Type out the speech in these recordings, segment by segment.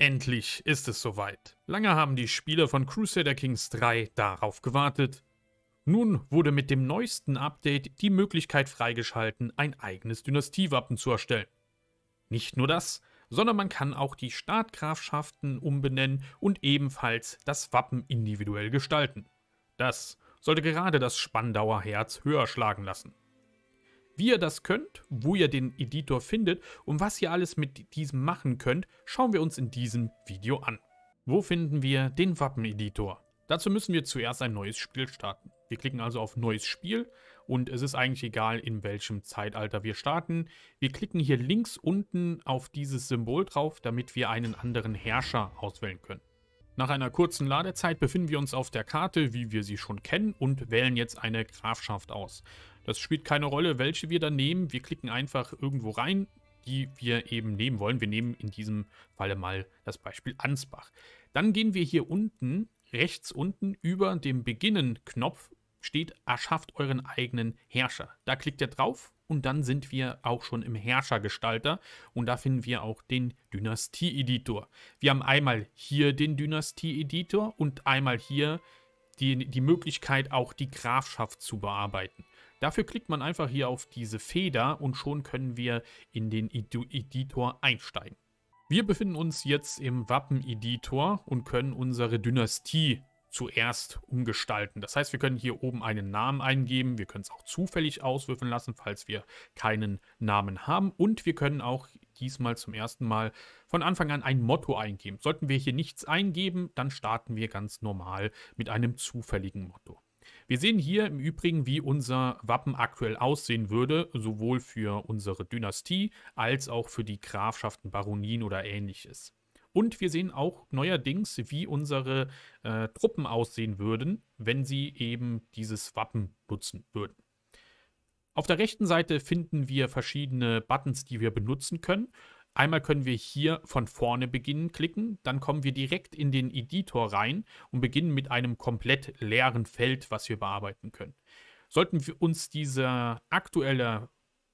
Endlich ist es soweit. Lange haben die Spieler von Crusader Kings 3 darauf gewartet. Nun wurde mit dem neuesten Update die Möglichkeit freigeschalten, ein eigenes Dynastiewappen zu erstellen. Nicht nur das, sondern man kann auch die Startgrafschaften umbenennen und ebenfalls das Wappen individuell gestalten. Das sollte gerade das Spandauer Herz höher schlagen lassen. Wie ihr das könnt, wo ihr den Editor findet und was ihr alles mit diesem machen könnt, schauen wir uns in diesem Video an. Wo finden wir den Wappeneditor? Dazu müssen wir zuerst ein neues Spiel starten. Wir klicken also auf Neues Spiel und es ist eigentlich egal, in welchem Zeitalter wir starten. Wir klicken hier links unten auf dieses Symbol drauf, damit wir einen anderen Herrscher auswählen können. Nach einer kurzen Ladezeit befinden wir uns auf der Karte, wie wir sie schon kennen, und wählen jetzt eine Grafschaft aus. Das spielt keine Rolle, welche wir dann nehmen. Wir klicken einfach irgendwo rein, die wir eben nehmen wollen. Wir nehmen in diesem Falle mal das Beispiel Ansbach. Dann gehen wir hier unten, rechts unten, über dem Beginnen-Knopf steht, erschafft euren eigenen Herrscher. Da klickt ihr drauf und dann sind wir auch schon im Herrschergestalter und da finden wir auch den Dynastie-Editor. Wir haben einmal hier den Dynastie-Editor und einmal hier den die, die Möglichkeit, auch die Grafschaft zu bearbeiten. Dafür klickt man einfach hier auf diese Feder und schon können wir in den Editor einsteigen. Wir befinden uns jetzt im Wappen-Editor und können unsere Dynastie zuerst umgestalten. Das heißt, wir können hier oben einen Namen eingeben, wir können es auch zufällig auswürfeln lassen, falls wir keinen Namen haben und wir können auch diesmal zum ersten Mal von Anfang an ein Motto eingeben. Sollten wir hier nichts eingeben, dann starten wir ganz normal mit einem zufälligen Motto. Wir sehen hier im Übrigen, wie unser Wappen aktuell aussehen würde, sowohl für unsere Dynastie als auch für die Grafschaften, Baronien oder ähnliches. Und wir sehen auch neuerdings, wie unsere äh, Truppen aussehen würden, wenn sie eben dieses Wappen nutzen würden. Auf der rechten Seite finden wir verschiedene Buttons, die wir benutzen können. Einmal können wir hier von vorne beginnen klicken, dann kommen wir direkt in den Editor rein und beginnen mit einem komplett leeren Feld, was wir bearbeiten können. Sollten wir uns dieser aktuelle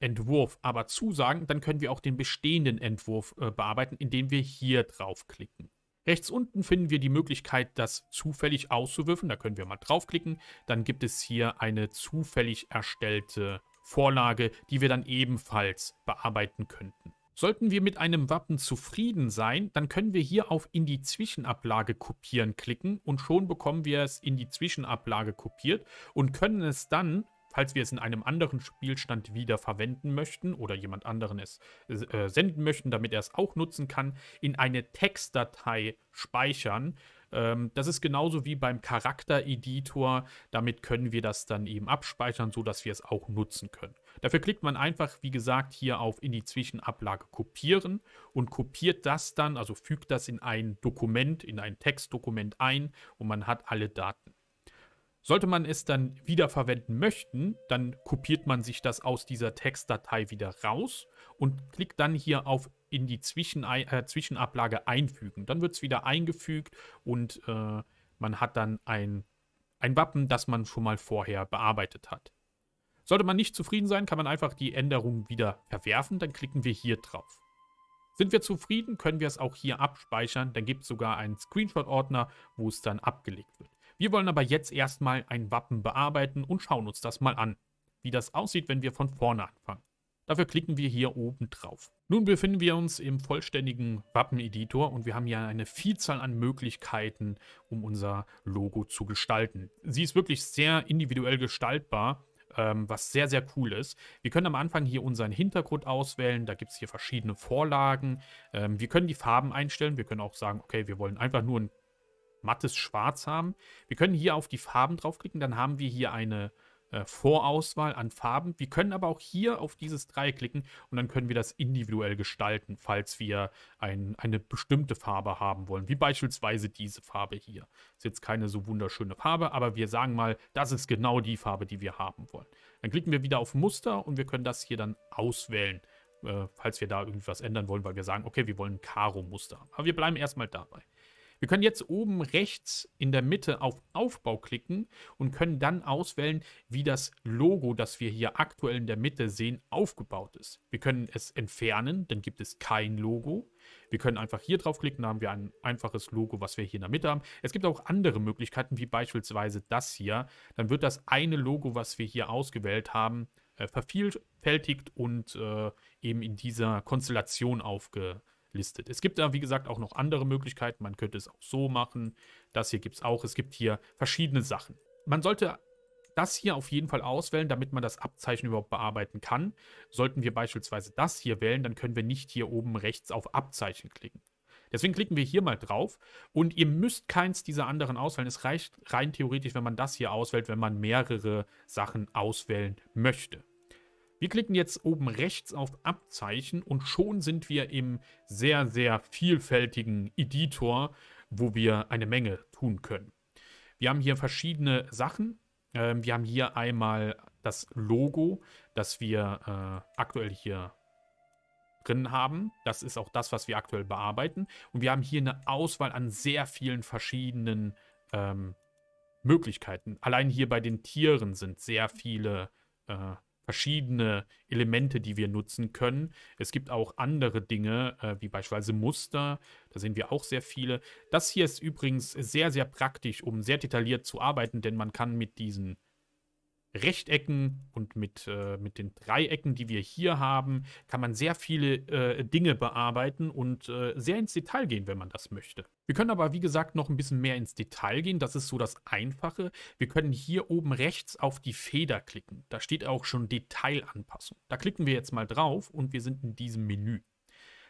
Entwurf aber zusagen, dann können wir auch den bestehenden Entwurf äh, bearbeiten, indem wir hier draufklicken. Rechts unten finden wir die Möglichkeit, das zufällig auszuwürfen. Da können wir mal draufklicken. Dann gibt es hier eine zufällig erstellte Vorlage, die wir dann ebenfalls bearbeiten könnten. Sollten wir mit einem Wappen zufrieden sein, dann können wir hier auf in die Zwischenablage kopieren klicken und schon bekommen wir es in die Zwischenablage kopiert und können es dann Falls wir es in einem anderen Spielstand wieder verwenden möchten oder jemand anderen es äh, senden möchten, damit er es auch nutzen kann, in eine Textdatei speichern. Ähm, das ist genauso wie beim Charaktereditor. Damit können wir das dann eben abspeichern, sodass wir es auch nutzen können. Dafür klickt man einfach, wie gesagt, hier auf in die Zwischenablage kopieren und kopiert das dann, also fügt das in ein Dokument, in ein Textdokument ein und man hat alle Daten. Sollte man es dann wiederverwenden möchten, dann kopiert man sich das aus dieser Textdatei wieder raus und klickt dann hier auf in die Zwischen äh, Zwischenablage einfügen. Dann wird es wieder eingefügt und äh, man hat dann ein, ein Wappen, das man schon mal vorher bearbeitet hat. Sollte man nicht zufrieden sein, kann man einfach die Änderung wieder verwerfen, dann klicken wir hier drauf. Sind wir zufrieden, können wir es auch hier abspeichern, dann gibt es sogar einen Screenshot-Ordner, wo es dann abgelegt wird. Wir wollen aber jetzt erstmal ein Wappen bearbeiten und schauen uns das mal an, wie das aussieht, wenn wir von vorne anfangen. Dafür klicken wir hier oben drauf. Nun befinden wir uns im vollständigen Wappeneditor und wir haben hier eine Vielzahl an Möglichkeiten, um unser Logo zu gestalten. Sie ist wirklich sehr individuell gestaltbar, ähm, was sehr, sehr cool ist. Wir können am Anfang hier unseren Hintergrund auswählen. Da gibt es hier verschiedene Vorlagen. Ähm, wir können die Farben einstellen. Wir können auch sagen, okay, wir wollen einfach nur ein mattes Schwarz haben. Wir können hier auf die Farben draufklicken, dann haben wir hier eine äh, Vorauswahl an Farben. Wir können aber auch hier auf dieses Dreieck klicken und dann können wir das individuell gestalten, falls wir ein, eine bestimmte Farbe haben wollen, wie beispielsweise diese Farbe hier. Ist jetzt keine so wunderschöne Farbe, aber wir sagen mal, das ist genau die Farbe, die wir haben wollen. Dann klicken wir wieder auf Muster und wir können das hier dann auswählen, äh, falls wir da irgendwas ändern wollen, weil wir sagen, okay, wir wollen Karo-Muster haben. Aber wir bleiben erstmal dabei. Wir können jetzt oben rechts in der Mitte auf Aufbau klicken und können dann auswählen, wie das Logo, das wir hier aktuell in der Mitte sehen, aufgebaut ist. Wir können es entfernen, dann gibt es kein Logo. Wir können einfach hier draufklicken, dann haben wir ein einfaches Logo, was wir hier in der Mitte haben. Es gibt auch andere Möglichkeiten, wie beispielsweise das hier. Dann wird das eine Logo, was wir hier ausgewählt haben, äh, vervielfältigt und äh, eben in dieser Konstellation aufgebaut listet. Es gibt da, wie gesagt, auch noch andere Möglichkeiten. Man könnte es auch so machen. Das hier gibt es auch. Es gibt hier verschiedene Sachen. Man sollte das hier auf jeden Fall auswählen, damit man das Abzeichen überhaupt bearbeiten kann. Sollten wir beispielsweise das hier wählen, dann können wir nicht hier oben rechts auf Abzeichen klicken. Deswegen klicken wir hier mal drauf und ihr müsst keins dieser anderen auswählen. Es reicht rein theoretisch, wenn man das hier auswählt, wenn man mehrere Sachen auswählen möchte. Wir klicken jetzt oben rechts auf Abzeichen und schon sind wir im sehr, sehr vielfältigen Editor, wo wir eine Menge tun können. Wir haben hier verschiedene Sachen. Ähm, wir haben hier einmal das Logo, das wir äh, aktuell hier drin haben. Das ist auch das, was wir aktuell bearbeiten. Und wir haben hier eine Auswahl an sehr vielen verschiedenen ähm, Möglichkeiten. Allein hier bei den Tieren sind sehr viele äh, verschiedene Elemente, die wir nutzen können. Es gibt auch andere Dinge, äh, wie beispielsweise Muster. Da sehen wir auch sehr viele. Das hier ist übrigens sehr, sehr praktisch, um sehr detailliert zu arbeiten, denn man kann mit diesen Rechtecken und mit, äh, mit den Dreiecken, die wir hier haben, kann man sehr viele äh, Dinge bearbeiten und äh, sehr ins Detail gehen, wenn man das möchte. Wir können aber, wie gesagt, noch ein bisschen mehr ins Detail gehen. Das ist so das Einfache. Wir können hier oben rechts auf die Feder klicken. Da steht auch schon Detailanpassung. Da klicken wir jetzt mal drauf und wir sind in diesem Menü.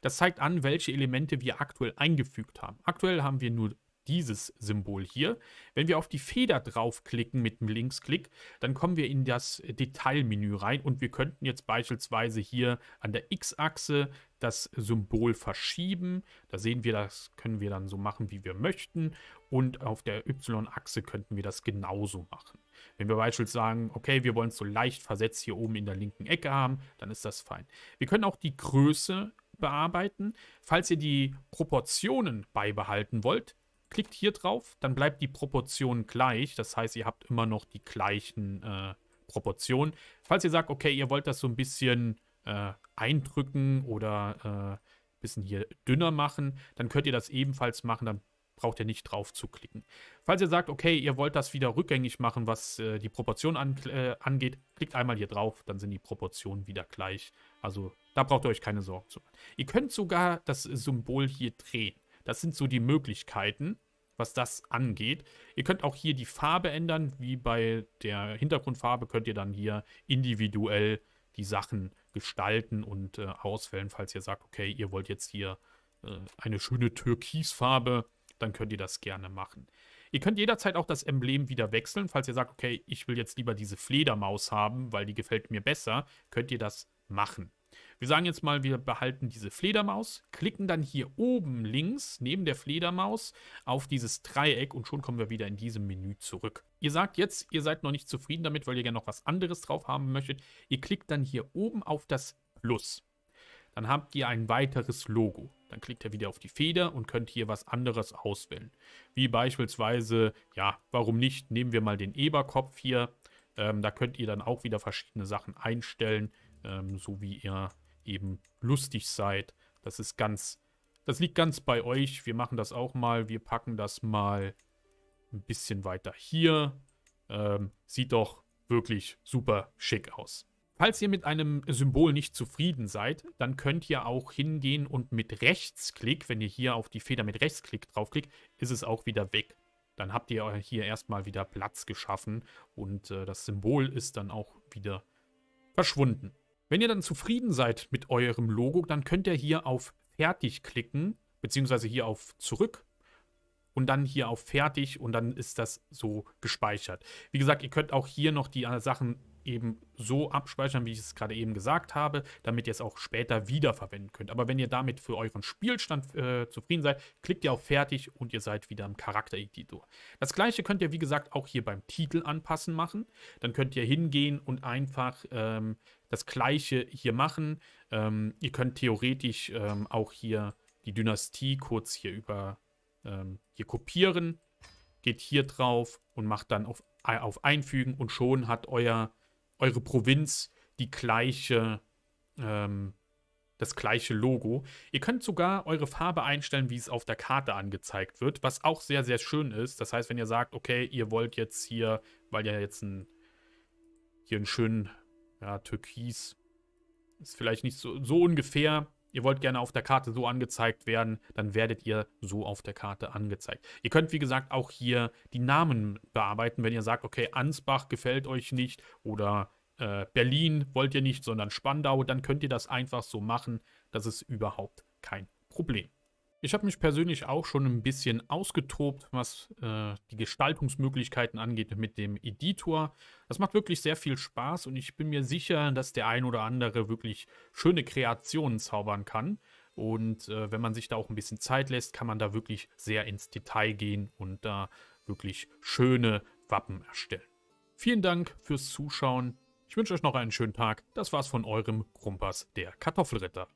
Das zeigt an, welche Elemente wir aktuell eingefügt haben. Aktuell haben wir nur dieses Symbol hier. Wenn wir auf die Feder draufklicken mit dem Linksklick, dann kommen wir in das äh, Detailmenü rein und wir könnten jetzt beispielsweise hier an der X-Achse das Symbol verschieben. Da sehen wir, das können wir dann so machen, wie wir möchten. Und auf der Y-Achse könnten wir das genauso machen. Wenn wir beispielsweise sagen, okay, wir wollen es so leicht versetzt hier oben in der linken Ecke haben, dann ist das fein. Wir können auch die Größe bearbeiten. Falls ihr die Proportionen beibehalten wollt, Klickt hier drauf, dann bleibt die Proportion gleich. Das heißt, ihr habt immer noch die gleichen äh, Proportionen. Falls ihr sagt, okay, ihr wollt das so ein bisschen äh, eindrücken oder ein äh, bisschen hier dünner machen, dann könnt ihr das ebenfalls machen. Dann braucht ihr nicht drauf zu klicken. Falls ihr sagt, okay, ihr wollt das wieder rückgängig machen, was äh, die Proportion an, äh, angeht, klickt einmal hier drauf, dann sind die Proportionen wieder gleich. Also da braucht ihr euch keine Sorgen zu machen. Ihr könnt sogar das Symbol hier drehen. Das sind so die Möglichkeiten, was das angeht. Ihr könnt auch hier die Farbe ändern. Wie bei der Hintergrundfarbe könnt ihr dann hier individuell die Sachen gestalten und äh, auswählen, falls ihr sagt, okay, ihr wollt jetzt hier äh, eine schöne Türkisfarbe, dann könnt ihr das gerne machen. Ihr könnt jederzeit auch das Emblem wieder wechseln, falls ihr sagt, okay, ich will jetzt lieber diese Fledermaus haben, weil die gefällt mir besser, könnt ihr das machen. Wir sagen jetzt mal, wir behalten diese Fledermaus, klicken dann hier oben links neben der Fledermaus auf dieses Dreieck und schon kommen wir wieder in diesem Menü zurück. Ihr sagt jetzt, ihr seid noch nicht zufrieden damit, weil ihr gerne noch was anderes drauf haben möchtet. Ihr klickt dann hier oben auf das Plus. Dann habt ihr ein weiteres Logo. Dann klickt ihr wieder auf die Feder und könnt hier was anderes auswählen. Wie beispielsweise, ja, warum nicht, nehmen wir mal den Eberkopf hier. Ähm, da könnt ihr dann auch wieder verschiedene Sachen einstellen ähm, so wie ihr eben lustig seid. Das ist ganz, das liegt ganz bei euch. Wir machen das auch mal. Wir packen das mal ein bisschen weiter hier. Ähm, sieht doch wirklich super schick aus. Falls ihr mit einem Symbol nicht zufrieden seid, dann könnt ihr auch hingehen und mit Rechtsklick, wenn ihr hier auf die Feder mit Rechtsklick draufklickt, ist es auch wieder weg. Dann habt ihr hier erstmal wieder Platz geschaffen und äh, das Symbol ist dann auch wieder verschwunden. Wenn ihr dann zufrieden seid mit eurem Logo, dann könnt ihr hier auf Fertig klicken, beziehungsweise hier auf Zurück und dann hier auf Fertig und dann ist das so gespeichert. Wie gesagt, ihr könnt auch hier noch die äh, Sachen eben so abspeichern, wie ich es gerade eben gesagt habe, damit ihr es auch später wiederverwenden könnt. Aber wenn ihr damit für euren Spielstand äh, zufrieden seid, klickt ihr auf Fertig und ihr seid wieder im Charaktereditor. Das gleiche könnt ihr, wie gesagt, auch hier beim Titel anpassen machen. Dann könnt ihr hingehen und einfach ähm, das Gleiche hier machen. Ähm, ihr könnt theoretisch ähm, auch hier die Dynastie kurz hier über ähm, hier kopieren. Geht hier drauf und macht dann auf, auf Einfügen und schon hat euer, eure Provinz die gleiche, ähm, das gleiche Logo. Ihr könnt sogar eure Farbe einstellen, wie es auf der Karte angezeigt wird, was auch sehr, sehr schön ist. Das heißt, wenn ihr sagt, okay, ihr wollt jetzt hier, weil ihr jetzt ein, hier einen schönen ja, türkis. Ist vielleicht nicht so, so ungefähr. Ihr wollt gerne auf der Karte so angezeigt werden, dann werdet ihr so auf der Karte angezeigt. Ihr könnt, wie gesagt, auch hier die Namen bearbeiten, wenn ihr sagt, okay, Ansbach gefällt euch nicht oder äh, Berlin wollt ihr nicht, sondern Spandau, dann könnt ihr das einfach so machen. Das ist überhaupt kein Problem. Ich habe mich persönlich auch schon ein bisschen ausgetobt, was äh, die Gestaltungsmöglichkeiten angeht mit dem Editor. Das macht wirklich sehr viel Spaß und ich bin mir sicher, dass der ein oder andere wirklich schöne Kreationen zaubern kann. Und äh, wenn man sich da auch ein bisschen Zeit lässt, kann man da wirklich sehr ins Detail gehen und da wirklich schöne Wappen erstellen. Vielen Dank fürs Zuschauen. Ich wünsche euch noch einen schönen Tag. Das war's von eurem Krumpas, der Kartoffelritter.